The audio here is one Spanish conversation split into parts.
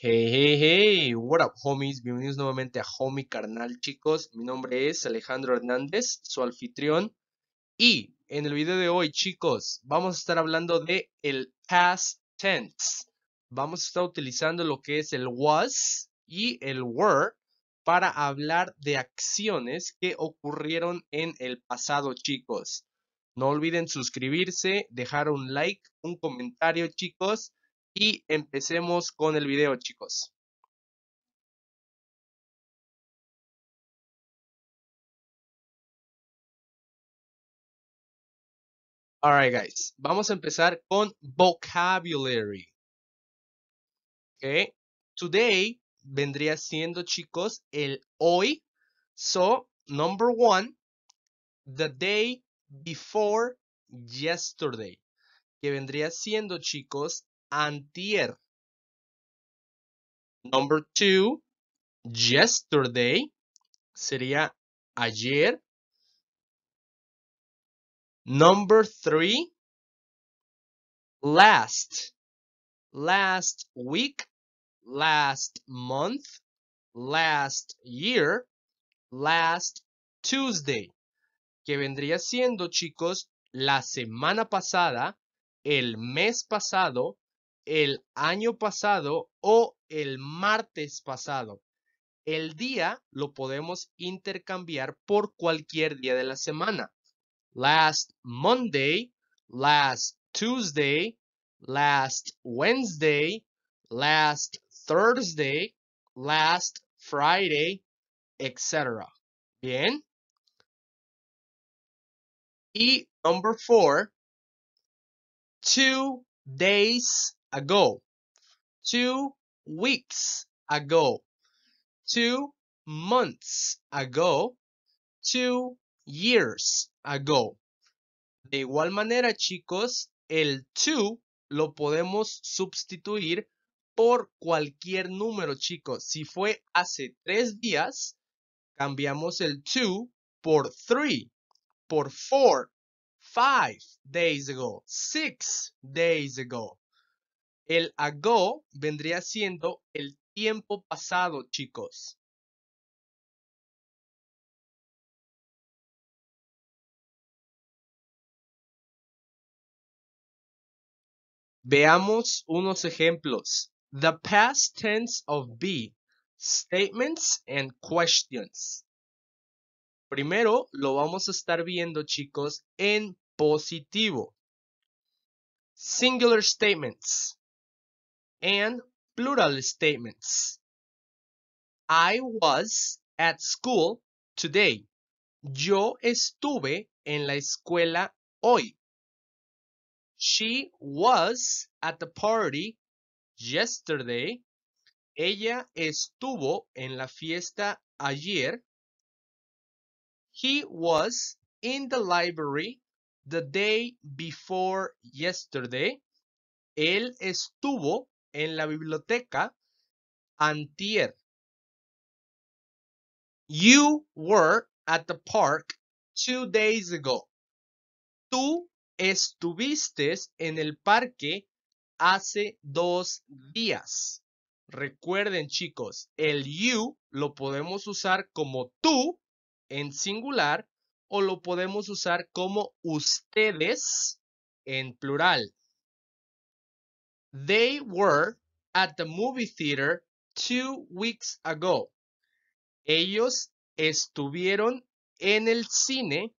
Hey, hey, hey, what up, homies? Bienvenidos nuevamente a Homie Carnal, chicos. Mi nombre es Alejandro Hernández, su anfitrión. Y en el video de hoy, chicos, vamos a estar hablando de el past tense. Vamos a estar utilizando lo que es el was y el were para hablar de acciones que ocurrieron en el pasado, chicos. No olviden suscribirse, dejar un like, un comentario, chicos y empecemos con el video chicos. Alright guys, vamos a empezar con vocabulary. Okay. Today vendría siendo chicos el hoy. So, number one, the day before yesterday. Que vendría siendo chicos antier. Number two, yesterday sería ayer. Number three, last, last week, last month, last year, last Tuesday, que vendría siendo, chicos, la semana pasada, el mes pasado, el año pasado o el martes pasado. El día lo podemos intercambiar por cualquier día de la semana. Last Monday, last Tuesday, last Wednesday, last Thursday, last Friday, etc. Bien. Y number four, two days ago. Two weeks ago. Two months ago. Two years ago. De igual manera, chicos, el two lo podemos sustituir por cualquier número, chicos. Si fue hace tres días, cambiamos el two por three, por four, five days ago, six days ago, el ago vendría siendo el tiempo pasado, chicos. Veamos unos ejemplos. The past tense of be. Statements and questions. Primero lo vamos a estar viendo, chicos, en positivo. Singular statements. and plural statements. I was at school today. Yo estuve en la escuela hoy. She was at the party yesterday. Ella estuvo en la fiesta ayer. He was in the library the day before yesterday. Él estuvo en la biblioteca antier. You were at the park two days ago. Tú estuviste en el parque hace dos días. Recuerden chicos, el you lo podemos usar como tú en singular o lo podemos usar como ustedes en plural. They were at the movie theater two weeks ago. Ellos estuvieron en el cine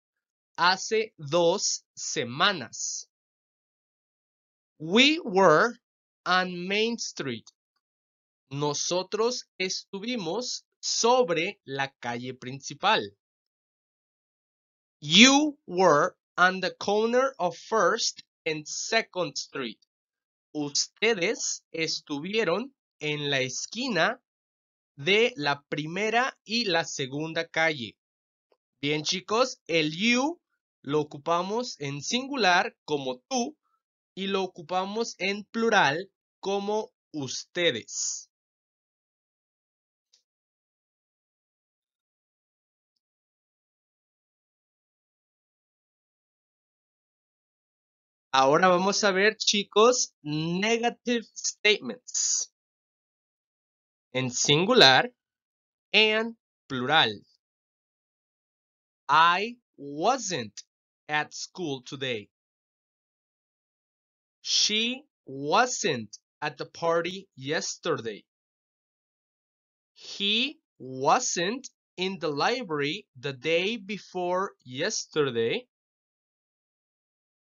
hace dos semanas. We were on Main Street. Nosotros estuvimos sobre la calle principal. You were on the corner of First and Second Street. ustedes estuvieron en la esquina de la primera y la segunda calle. Bien chicos, el you lo ocupamos en singular como tú y lo ocupamos en plural como ustedes. Ahora vamos a ver, chicos, negative statements. En singular and plural. I wasn't at school today. She wasn't at the party yesterday. He wasn't in the library the day before yesterday.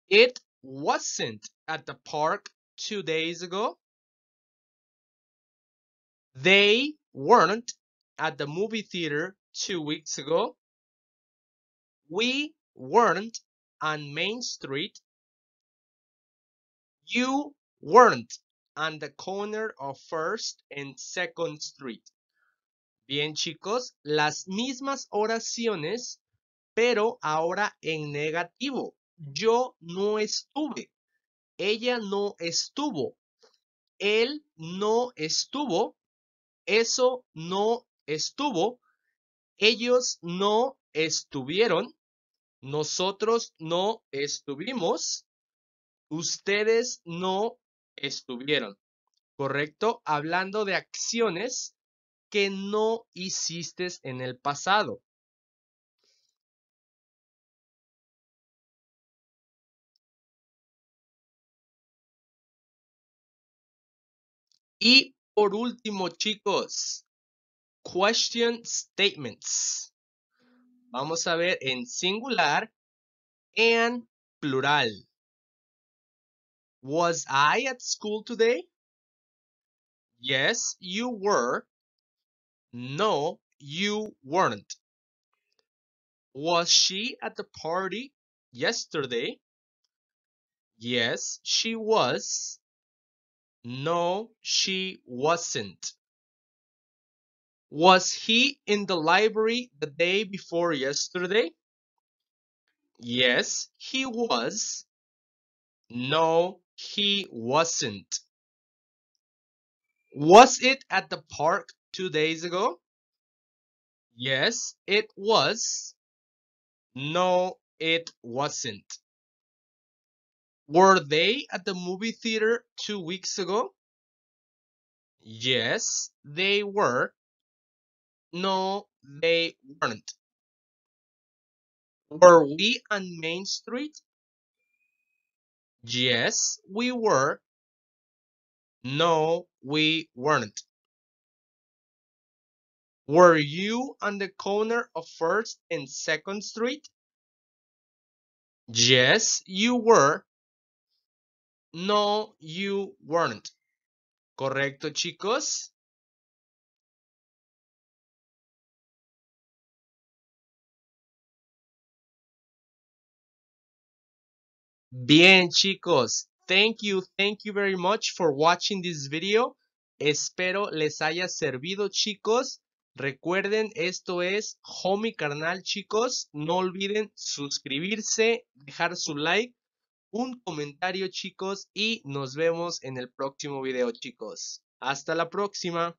It wasn't at the park two days ago. They weren't at the movie theater two weeks ago. We weren't on Main Street. You weren't on the corner of First and Second Street. Bien chicos, las mismas oraciones, pero ahora en negativo. Yo no estuve. Ella no estuvo. Él no estuvo. Eso no estuvo. Ellos no estuvieron. Nosotros no estuvimos. Ustedes no estuvieron. ¿Correcto? Hablando de acciones que no hiciste en el pasado. Y por último, chicos, question statements. Vamos a ver en singular and plural. Was I at school today? Yes, you were. No, you weren't. Was she at the party yesterday? Yes, she was. No, she wasn't. Was he in the library the day before yesterday? Yes, he was. No, he wasn't. Was it at the park two days ago? Yes, it was. No, it wasn't. Were they at the movie theater two weeks ago? Yes, they were. No, they weren't. Were we on Main Street? Yes, we were. No, we weren't. Were you on the corner of 1st and 2nd Street? Yes, you were. No, you weren't. ¿Correcto, chicos? Bien, chicos. Thank you, thank you very much for watching this video. Espero les haya servido, chicos. Recuerden, esto es Homie Carnal, chicos. No olviden suscribirse, dejar su like un comentario chicos y nos vemos en el próximo video chicos. Hasta la próxima.